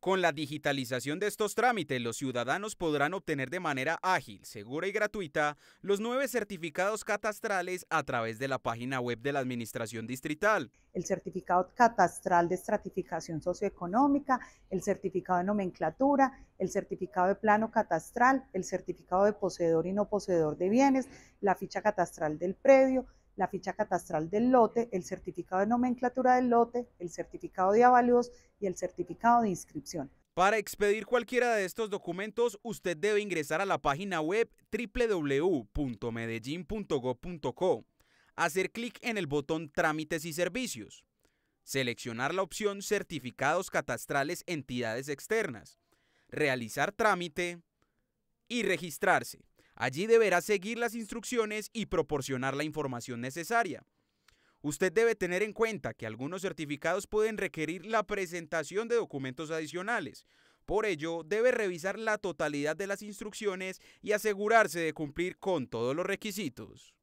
Con la digitalización de estos trámites, los ciudadanos podrán obtener de manera ágil, segura y gratuita los nueve certificados catastrales a través de la página web de la Administración Distrital. El certificado catastral de estratificación socioeconómica, el certificado de nomenclatura, el certificado de plano catastral, el certificado de poseedor y no poseedor de bienes, la ficha catastral del predio, la ficha catastral del lote, el certificado de nomenclatura del lote, el certificado de avalios y el certificado de inscripción. Para expedir cualquiera de estos documentos, usted debe ingresar a la página web www.medellin.gov.co, hacer clic en el botón Trámites y Servicios, seleccionar la opción Certificados catastrales entidades externas, realizar trámite y registrarse. Allí deberá seguir las instrucciones y proporcionar la información necesaria. Usted debe tener en cuenta que algunos certificados pueden requerir la presentación de documentos adicionales. Por ello, debe revisar la totalidad de las instrucciones y asegurarse de cumplir con todos los requisitos.